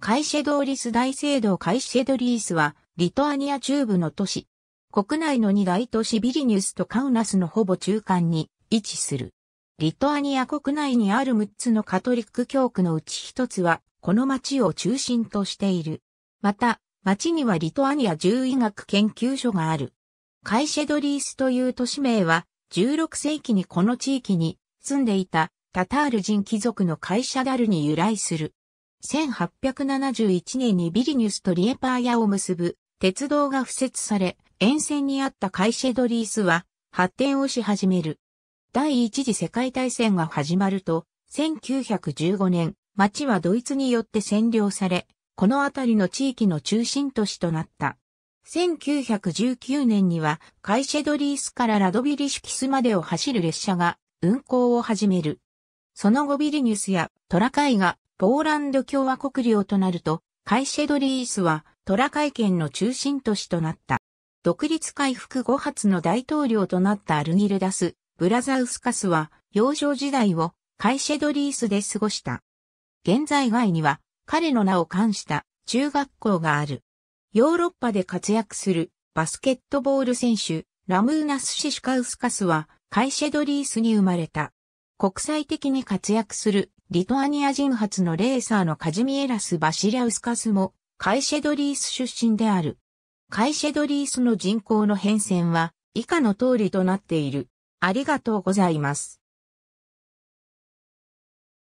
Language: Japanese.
カイシェドーリス大聖堂カイシェドリースは、リトアニア中部の都市。国内の二大都市ビリニュスとカウナスのほぼ中間に位置する。リトアニア国内にある6つのカトリック教区のうち1つは、この町を中心としている。また、町にはリトアニア獣医学研究所がある。カイシェドリースという都市名は、16世紀にこの地域に住んでいたタタール人貴族のカイシャダルに由来する。1871年にビリニュスとリエパーヤを結ぶ鉄道が敷設され、沿線にあったカイシェドリースは発展をし始める。第一次世界大戦が始まると、1915年、町はドイツによって占領され、この辺りの地域の中心都市となった。1919年には、カイシェドリースからラドビリシュキスまでを走る列車が運行を始める。その後ビリニュスやトラカイがポーランド共和国領となると、カイシェドリースはトラ会県の中心都市となった。独立回復後発の大統領となったアルギルダス、ブラザウスカスは幼少時代をカイシェドリースで過ごした。現在外には彼の名を冠した中学校がある。ヨーロッパで活躍するバスケットボール選手ラムーナス・シシカウスカスはカイシェドリースに生まれた。国際的に活躍するリトアニア人発のレーサーのカジミエラス・バシリアウスカスも、カイシェドリース出身である。カイシェドリースの人口の変遷は、以下の通りとなっている。ありがとうございます。